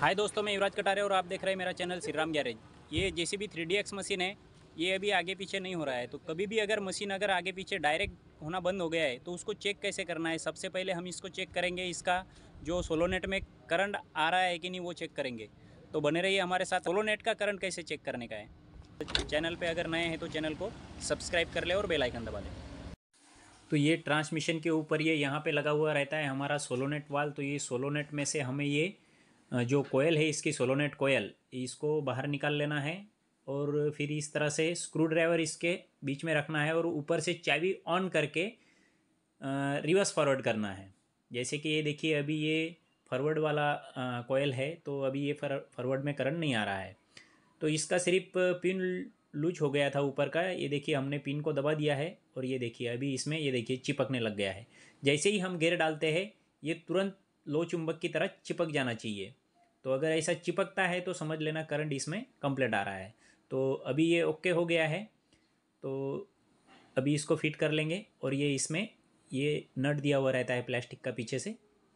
हाय दोस्तों मैं युवराज कटारे और आप देख रहे हैं मेरा चैनल श्रीराम गैरेज ये J C three D X machine है ये अभी आगे पीछे नहीं हो रहा है तो कभी भी अगर मशीन अगर आगे पीछे डायरेक्ट होना बंद हो गया है तो उसको चेक कैसे करना है सबसे पहले हम इसको चेक करेंगे इसका जो सोलोनेट में करंट आ रहा है कि नहीं वो चेक करेंगे तो बने रहिए हमारे साथ सोलोनेट का करंट कैसे चेक करने का है चैनल पर अगर नए हैं तो चैनल को सब्सक्राइब कर ले और बेलाइकन दबा दें तो ये ट्रांसमिशन के ऊपर ये यहाँ पे लगा हुआ रहता है हमारा सोलोनेट वाल तो ये सोलोनेट में से हमें ये जो कोयल है इसकी सोलोनेट कोयल इसको बाहर निकाल लेना है और फिर इस तरह से स्क्रू ड्राइवर इसके बीच में रखना है और ऊपर से चाबी ऑन करके रिवर्स फॉरवर्ड करना है जैसे कि ये देखिए अभी ये फॉरवर्ड वाला कोयल है तो अभी ये फॉरवर्ड में करंट नहीं आ रहा है तो इसका सिर्फ पिन लूज हो गया था ऊपर का ये देखिए हमने पिन को दबा दिया है और ये देखिए अभी इसमें ये देखिए चिपकने लग गया है जैसे ही हम गेयर डालते हैं ये तुरंत लो चुंबक की तरह चिपक जाना चाहिए तो अगर ऐसा चिपकता है तो समझ लेना करंट इसमें कंप्लीट आ रहा है तो अभी ये ओके हो गया है तो अभी इसको फिट कर लेंगे और ये इसमें ये नट दिया हुआ रहता है प्लास्टिक का पीछे से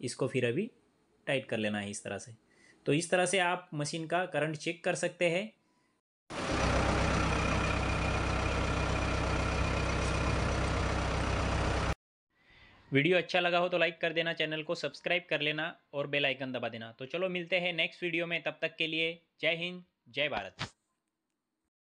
इसको फिर अभी टाइट कर लेना है इस तरह से तो इस तरह से आप मशीन का करंट चेक कर सकते हैं वीडियो अच्छा लगा हो तो लाइक कर देना चैनल को सब्सक्राइब कर लेना और बेल आइकन दबा देना तो चलो मिलते हैं नेक्स्ट वीडियो में तब तक के लिए जय हिंद जय भारत